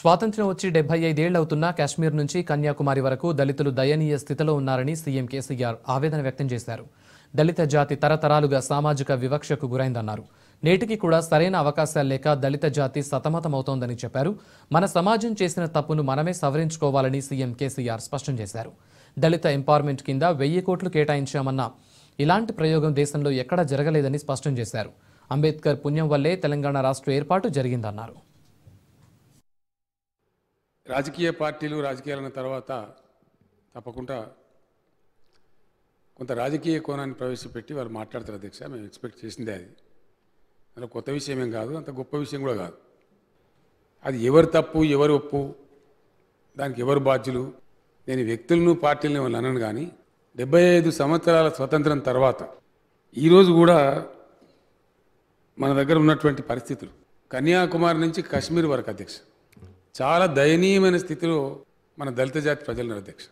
స్వాతంత్ర్యం వచ్చి డెబ్బై ఐదేళ్లవుతున్నా కాశ్మీర్ నుంచి కన్యాకుమారి వరకు దళితులు దయనీయ స్థితిలో ఉన్నారని సీఎం కేసీఆర్ ఆవేదన వ్యక్తం చేశారు దళిత జాతి తరతరాలుగా సామాజిక వివక్షకు గురైందన్నారు నేటికి కూడా సరైన అవకాశాలు లేక దళిత జాతి సతమతమవుతోందని చెప్పారు మన సమాజం చేసిన తప్పును మనమే సవరించుకోవాలని సీఎం కేసీఆర్ స్పష్టం చేశారు దళిత ఎంపవర్మెంట్ కింద వెయ్యి కోట్లు కేటాయించామన్న ఇలాంటి ప్రయోగం దేశంలో ఎక్కడా జరగలేదని స్పష్టం చేశారు అంబేద్కర్ పుణ్యం వల్లే తెలంగాణ రాష్ట్ర ఏర్పాటు జరిగిందన్నారు రాజకీయ పార్టీలు రాజకీయాలన్న తర్వాత తప్పకుండా కొంత రాజకీయ కోణాన్ని ప్రవేశపెట్టి వారు మాట్లాడతారు అధ్యక్ష మేము ఎక్స్పెక్ట్ చేసిందే అది అందులో కొత్త విషయం ఏం కాదు అంత గొప్ప విషయం కూడా కాదు అది ఎవరు తప్పు ఎవరు ఒప్పు దానికి ఎవరు బాధ్యులు నేను వ్యక్తులను పార్టీలను అనను కానీ డెబ్బై ఐదు సంవత్సరాల స్వతంత్రం తర్వాత ఈరోజు కూడా మన దగ్గర ఉన్నటువంటి పరిస్థితులు కన్యాకుమారి నుంచి కాశ్మీర్ వరకు అధ్యక్ష చాలా దయనీయమైన స్థితిలో మన దళిత జాతి ప్రజలు ఉన్నారు అధ్యక్ష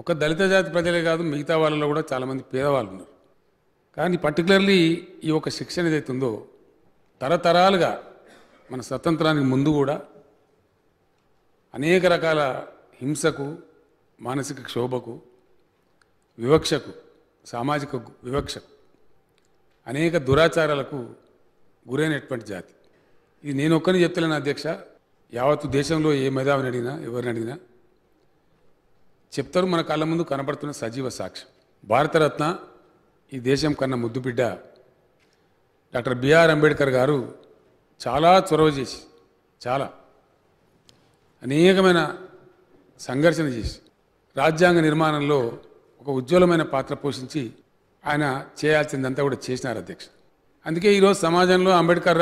ఒక దళిత జాతి ప్రజలే కాదు మిగతా వాళ్ళలో కూడా చాలామంది పేదవాళ్ళు ఉన్నారు కానీ పర్టికులర్లీ ఈ ఒక శిక్షణ ఏదైతే ఉందో తరతరాలుగా మన స్వతంత్రానికి ముందు కూడా అనేక రకాల హింసకు మానసిక క్షోభకు వివక్షకు సామాజిక వివక్షకు అనేక దురాచారాలకు గురైనటువంటి జాతి ఇది నేను ఒక్కరిని చెప్తలేను అధ్యక్ష యావత్తు దేశంలో ఏ మేధావిని అడిగినా ఎవరిని అడిగినా చెప్తారు మన కళ్ళ ముందు కనబడుతున్న సజీవ సాక్ష్యం భారతరత్న ఈ దేశం కన్నా ముద్దుబిడ్డ డాక్టర్ బిఆర్ అంబేద్కర్ గారు చాలా చొరవ చేసి చాలా అనేకమైన సంఘర్షణ చేసి రాజ్యాంగ నిర్మాణంలో ఒక ఉజ్వలమైన పాత్ర పోషించి ఆయన చేయాల్సిందంతా కూడా చేసినారు అధ్యక్ష అందుకే ఈరోజు సమాజంలో అంబేద్కర్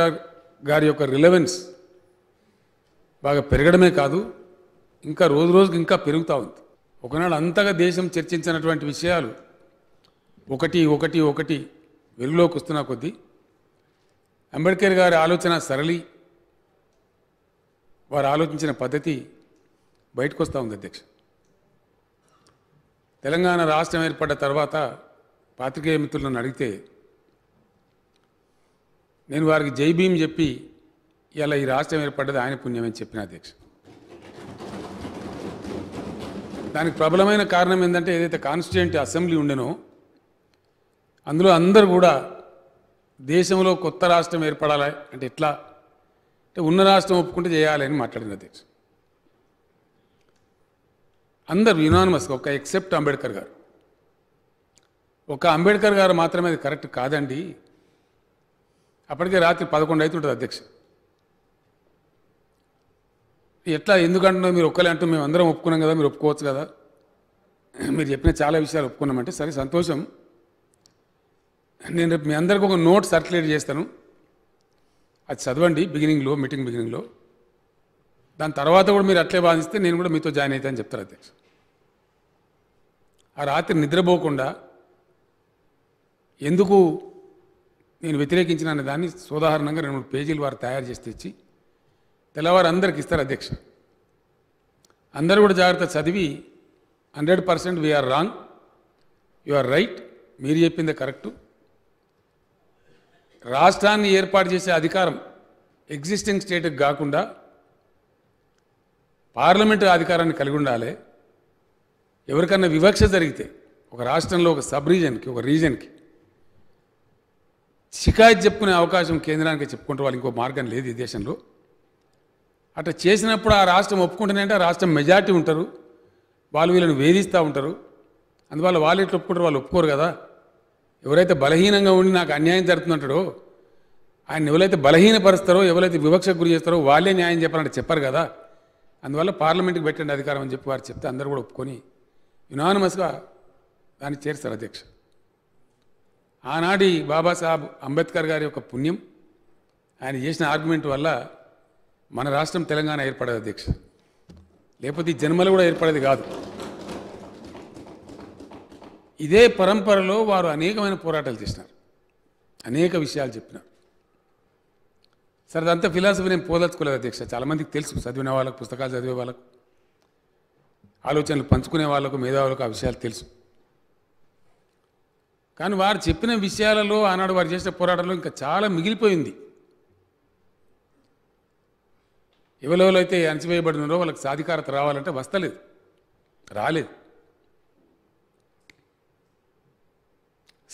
గారి యొక్క రిలవెన్స్ బాగా పెరగడమే కాదు ఇంకా రోజు రోజుకి ఇంకా పెరుగుతూ ఉంది ఒకనాడు అంతగా దేశం చర్చించినటువంటి విషయాలు ఒకటి ఒకటి ఒకటి వెలుగులోకి వస్తున్న కొద్దీ అంబేద్కర్ గారి ఆలోచన సరళి వారు ఆలోచించిన పద్ధతి బయటకు వస్తూ ఉంది అధ్యక్ష తెలంగాణ రాష్ట్రం ఏర్పడ్డ తర్వాత పాత్రికేయ మిత్రులను అడిగితే నేను వారికి జై భీమ్ చెప్పి ఇలా ఈ రాష్ట్రం ఏర్పడ్డది ఆయన పుణ్యం అని చెప్పిన అధ్యక్ష దానికి ప్రబలమైన కారణం ఏంటంటే ఏదైతే కాన్స్టిట్యూంట్ అసెంబ్లీ ఉండెనో అందులో అందరూ కూడా దేశంలో కొత్త రాష్ట్రం ఏర్పడాలి అంటే ఎట్లా అంటే ఉన్న రాష్ట్రం ఒప్పుకుంటే చేయాలి అని మాట్లాడిన అధ్యక్ష అందరు యునానిమస్ ఒక ఎక్సెప్ట్ అంబేద్కర్ గారు ఒక అంబేద్కర్ గారు మాత్రమే అది కరెక్ట్ కాదండి అప్పటికే రాత్రి పదకొండు అవుతుంటుంది అధ్యక్ష ఎట్లా ఎందుకంటున్నా మీరు ఒక్కలే అంటూ మేము అందరం ఒప్పుకున్నాం కదా మీరు ఒప్పుకోవచ్చు కదా మీరు చెప్పిన చాలా విషయాలు ఒప్పుకున్నామంటే సరే సంతోషం నేను రేపు మీ అందరికి ఒక నోట్ సర్క్యులేట్ చేస్తాను అది చదవండి బిగినింగ్లో మీటింగ్ బిగినింగ్లో దాని తర్వాత కూడా మీరు అట్లే బాధిస్తే నేను కూడా మీతో జాయిన్ అవుతానని చెప్తారు అధ్యక్ష ఆ రాత్రి నిద్రపోకుండా ఎందుకు నేను వ్యతిరేకించిన దాన్ని సోదాహరణంగా రెండు మూడు పేజీలు వారు తయారు చేసి తెచ్చి తెల్లవారు అందరికి ఇస్తారు అధ్యక్ష అందరూ కూడా జాగ్రత్త చదివి hundred percent we are wrong you are right మీరు చెప్పింది కరెక్టు రాష్ట్రాన్ని ఏర్పాటు చేసే అధికారం ఎగ్జిస్టింగ్ స్టేట్కి కాకుండా పార్లమెంట్ అధికారాన్ని కలిగి ఉండాలి ఎవరికన్నా వివక్ష జరిగితే ఒక రాష్ట్రంలో ఒక సబ్ రీజన్కి ఒక రీజన్కి షికాయత్ చెప్పుకునే అవకాశం కేంద్రానికి చెప్పుకుంటే వాళ్ళు ఇంకో మార్గం లేదు ఈ దేశంలో అట్లా చేసినప్పుడు ఆ రాష్ట్రం ఒప్పుకుంటున్నాయంటే ఆ రాష్ట్రం మెజార్టీ ఉంటారు వాళ్ళు వీళ్ళని వేధిస్తూ ఉంటారు అందువల్ల వాళ్ళు ఎట్లా ఒప్పుకుంటారు వాళ్ళు ఒప్పుకోరు కదా ఎవరైతే బలహీనంగా ఉండి నాకు అన్యాయం జరుగుతుందంటాడో ఆయన ఎవరైతే బలహీనపరుస్తారో ఎవరైతే వివక్షకు గురి చేస్తారో వాళ్ళే న్యాయం చెప్పాలంటే చెప్పరు కదా అందువల్ల పార్లమెంట్కి పెట్టండి అధికారం అని చెప్పి వారు చెప్తే అందరూ కూడా ఒప్పుకొని యునానమస్గా దాన్ని చేరుస్తారు అధ్యక్ష ఆనాడి బాబాసాహెబ్ అంబేద్కర్ గారి యొక్క పుణ్యం ఆయన చేసిన ఆర్గ్యుమెంట్ వల్ల మన రాష్ట్రం తెలంగాణ ఏర్పడదు అధ్యక్ష లేకపోతే ఈ జన్మలు కూడా ఏర్పడేది కాదు ఇదే పరంపరలో వారు అనేకమైన పోరాటాలు చేసినారు అనేక విషయాలు చెప్పినారు సరే అదంతా ఫిలాసఫీ నేను పోదలుచుకోలేదు అధ్యక్ష చాలామందికి తెలుసు చదివిన వాళ్ళకు పుస్తకాలు చదివే వాళ్ళకు ఆలోచనలు పంచుకునే వాళ్ళకు మేధావులకు ఆ విషయాలు తెలుసు కానీ వారు చెప్పిన విషయాలలో ఆనాడు వారు చేసిన పోరాటంలో ఇంకా చాలా మిగిలిపోయింది ఎవరెవరు అయితే అణచివేయబడినారో వాళ్ళకి సాధికారత రావాలంటే వస్తలేదు రాలేదు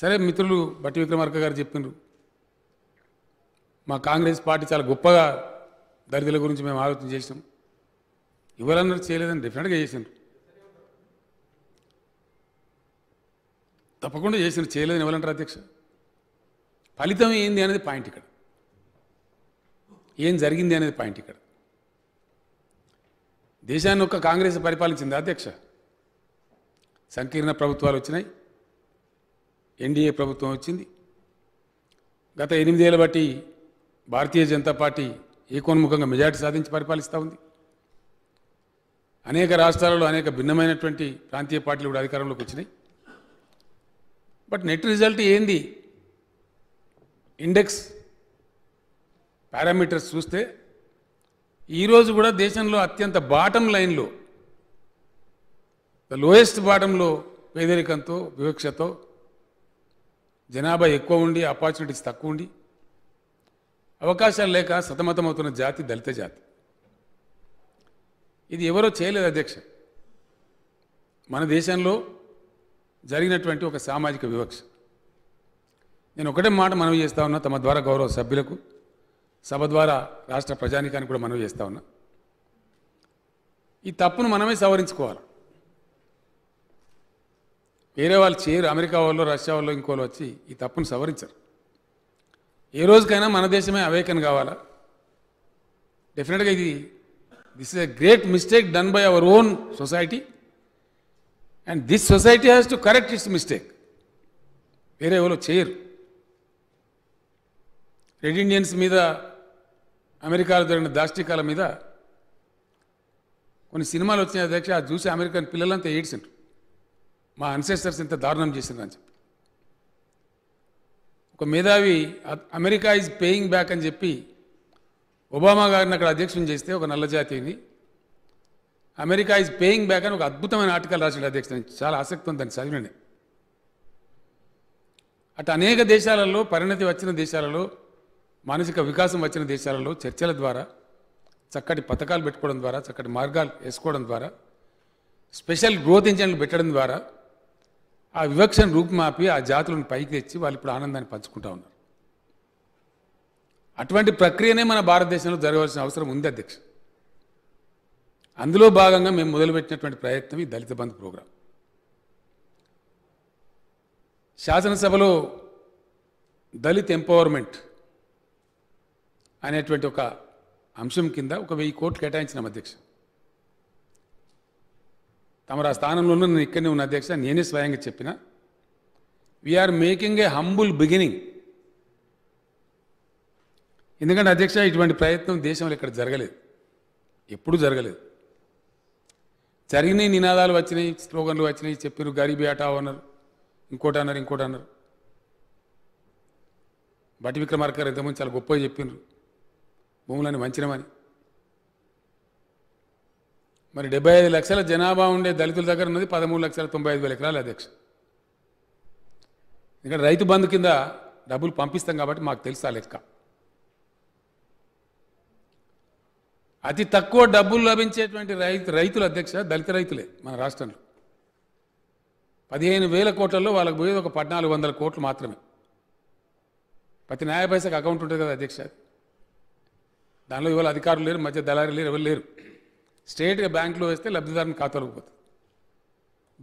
సరే మిత్రులు బట్టి విక్రమార్క గారు చెప్పిండ్రు మా కాంగ్రెస్ పార్టీ చాలా గొప్పగా దళితుల గురించి మేము ఆలోచన చేసినాం ఎవరన్నారు చేయలేదని డెఫినెట్గా చేసినారు తప్పకుండా చేసిన చేయలేదని ఎవరంటారు అధ్యక్ష ఫలితం ఏంది అనేది పాయింట్ ఇక్కడ ఏం జరిగింది అనేది పాయింట్ ఇక్కడ దేశాన్ని ఒక్క కాంగ్రెస్ పరిపాలించింది అధ్యక్ష సంకీర్ణ ప్రభుత్వాలు వచ్చినాయి ఎన్డీఏ ప్రభుత్వం వచ్చింది గత ఎనిమిదేళ్ళ బట్టి భారతీయ జనతా పార్టీ ఏకోన్ముఖంగా మెజార్టీ సాధించి పరిపాలిస్తూ ఉంది అనేక రాష్ట్రాలలో అనేక భిన్నమైనటువంటి ప్రాంతీయ పార్టీలు కూడా అధికారంలోకి వచ్చినాయి బట్ నెట్ రిజల్ట్ ఏంది ఇండెక్స్ పారామీటర్స్ చూస్తే ఈరోజు కూడా దేశంలో అత్యంత బాటం లైన్లో ద లోయెస్ట్ బాటంలో పేదరికంతో వివక్షతో జనాభా ఎక్కువ ఉండి ఆపర్చునిటీస్ తక్కువ ఉండి అవకాశాలు లేక సతమతమవుతున్న జాతి దళిత జాతి ఇది ఎవరో చేయలేదు అధ్యక్ష మన దేశంలో జరిగినటువంటి ఒక సామాజిక వివక్ష నేను ఒకటే మాట మనవి చేస్తా ఉన్నా తమ ద్వారా గౌరవ సభ్యులకు సభ ద్వారా రాష్ట్ర ప్రజానికాన్ని కూడా మనవి చేస్తా ఉన్నా ఈ తప్పును మనమే సవరించుకోవాలి వేరే వాళ్ళు చేయరు అమెరికా వాళ్ళు రష్యా వాళ్ళు ఇంకోళ్ళు వచ్చి ఈ తప్పును సవరించరు ఏ రోజుకైనా మన దేశమే అవేకన్ కావాలా డెఫినెట్గా ఇది this is a great mistake done by our own society and this society has to correct its mistake వేరే ఎవరో చేయరు రెడ్ ఇండియన్స్ మీద అమెరికాలో జరిగిన దాష్టికాల మీద కొన్ని సినిమాలు వచ్చిన అధ్యక్ష అది చూసి అమెరికన్ పిల్లలంతా ఏడ్చిండ్రు మా అన్సెస్టర్స్ ఇంత దారుణం చేసిందని చెప్పి ఒక మేధావి అమెరికా ఈజ్ పేయింగ్ బ్యాక్ అని చెప్పి ఒబామా గారిని అక్కడ అధ్యక్షం చేస్తే ఒక నల్లజాతిని అమెరికా ఈజ్ పేయింగ్ బ్యాక్ అని ఒక అద్భుతమైన ఆర్టికల్ రాశాడు అధ్యక్షుడు చాలా ఆసక్తి ఉంది దాన్ని చదివినండి అటు అనేక దేశాలలో పరిణతి వచ్చిన దేశాలలో మానసిక వికాసం వచ్చిన దేశాలలో చర్చల ద్వారా చక్కటి పథకాలు పెట్టుకోవడం ద్వారా చక్కటి మార్గాలు వేసుకోవడం ద్వారా స్పెషల్ గ్రోత్ ఇంజన్లు పెట్టడం ద్వారా ఆ వివక్షను రూపుమాపి ఆ జాతులను పైకి తెచ్చి వాళ్ళు ఇప్పుడు ఆనందాన్ని పంచుకుంటా ఉన్నారు అటువంటి ప్రక్రియనే మన భారతదేశంలో జరగవలసిన అవసరం ఉంది అధ్యక్ష అందులో భాగంగా మేము మొదలుపెట్టినటువంటి ప్రయత్నం ఈ దళిత బంధు ప్రోగ్రాం శాసనసభలో దళిత్ ఎంపవర్మెంట్ అనేటువంటి ఒక అంశం కింద ఒక వెయ్యి కోట్లు కేటాయించిన అధ్యక్ష తమరు ఆ ఉన్న నేను ఇక్కడనే ఉన్న అధ్యక్ష నేనే స్వయంగా చెప్పిన we are making a humble beginning ఎందుకంటే అధ్యక్ష ఇటువంటి ప్రయత్నం దేశంలో ఇక్కడ జరగలేదు ఎప్పుడూ జరగలేదు జరిగినాయి నినాదాలు వచ్చినాయి స్లోగన్లు వచ్చినాయి చెప్పారు గరీబీ ఆటా అన్నారు ఇంకోటి అన్నారు ఇంకోటి అన్నారు బట్టి విక్రమార్కర్ ఇంతకుముందు చాలా గొప్పగా చెప్పిండ్రు భూములని వంచినమని మరి డెబ్బై ఐదు లక్షల జనాభా ఉండే దళితుల దగ్గర ఉన్నది పదమూడు లక్షల తొంభై ఐదు వేల ఎకరాలు అధ్యక్ష ఇక్కడ రైతు బంధు కింద డబ్బులు పంపిస్తాం కాబట్టి మాకు తెలుసు ఆ లెక్క అతి తక్కువ డబ్బులు లభించేటువంటి రైతు రైతులు అధ్యక్ష దళిత రైతులే మన రాష్ట్రంలో పదిహేను వేల కోట్లలో వాళ్ళకు పోయేది ఒక పద్నాలుగు వందల కోట్లు మాత్రమే ప్రతి న్యాయ పైసకు అకౌంట్ ఉంటుంది కదా అధ్యక్ష దానిలో ఇవాళ అధికారులు లేరు మధ్య దళారి లేరు ఎవరు లేరు స్టేట్గా బ్యాంకులో వేస్తే లబ్ధిదారుని ఖాతాలో పోతుంది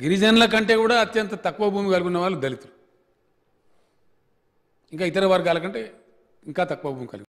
గిరిజనుల కంటే కూడా అత్యంత తక్కువ భూమి కలిగిన వాళ్ళు దళితులు ఇంకా ఇతర వర్గాల కంటే ఇంకా తక్కువ భూమి కలిగి